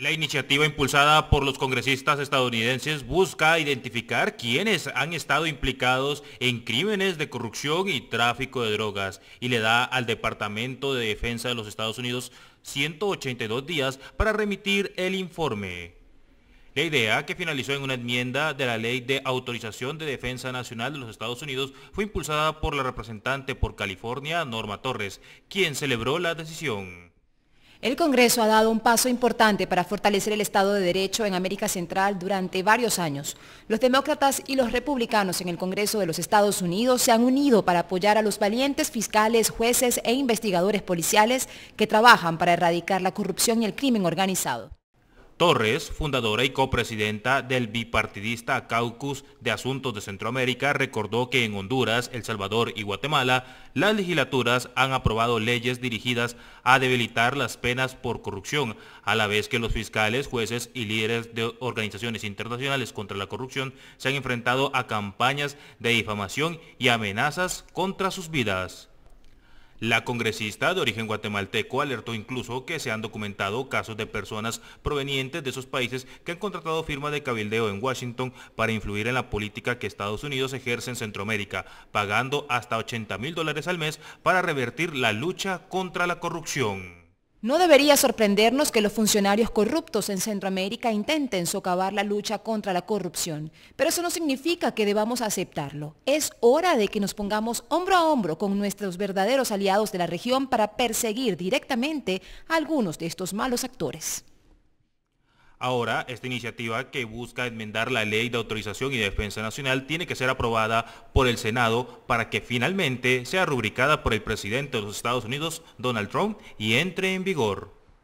La iniciativa impulsada por los congresistas estadounidenses busca identificar quienes han estado implicados en crímenes de corrupción y tráfico de drogas y le da al Departamento de Defensa de los Estados Unidos 182 días para remitir el informe. La idea, que finalizó en una enmienda de la Ley de Autorización de Defensa Nacional de los Estados Unidos, fue impulsada por la representante por California, Norma Torres, quien celebró la decisión. El Congreso ha dado un paso importante para fortalecer el Estado de Derecho en América Central durante varios años. Los demócratas y los republicanos en el Congreso de los Estados Unidos se han unido para apoyar a los valientes fiscales, jueces e investigadores policiales que trabajan para erradicar la corrupción y el crimen organizado. Torres, fundadora y copresidenta del bipartidista Caucus de Asuntos de Centroamérica, recordó que en Honduras, El Salvador y Guatemala, las legislaturas han aprobado leyes dirigidas a debilitar las penas por corrupción, a la vez que los fiscales, jueces y líderes de organizaciones internacionales contra la corrupción se han enfrentado a campañas de difamación y amenazas contra sus vidas. La congresista de origen guatemalteco alertó incluso que se han documentado casos de personas provenientes de esos países que han contratado firmas de cabildeo en Washington para influir en la política que Estados Unidos ejerce en Centroamérica, pagando hasta 80 mil dólares al mes para revertir la lucha contra la corrupción. No debería sorprendernos que los funcionarios corruptos en Centroamérica intenten socavar la lucha contra la corrupción, pero eso no significa que debamos aceptarlo. Es hora de que nos pongamos hombro a hombro con nuestros verdaderos aliados de la región para perseguir directamente a algunos de estos malos actores. Ahora, esta iniciativa que busca enmendar la ley de autorización y defensa nacional tiene que ser aprobada por el Senado para que finalmente sea rubricada por el presidente de los Estados Unidos, Donald Trump, y entre en vigor.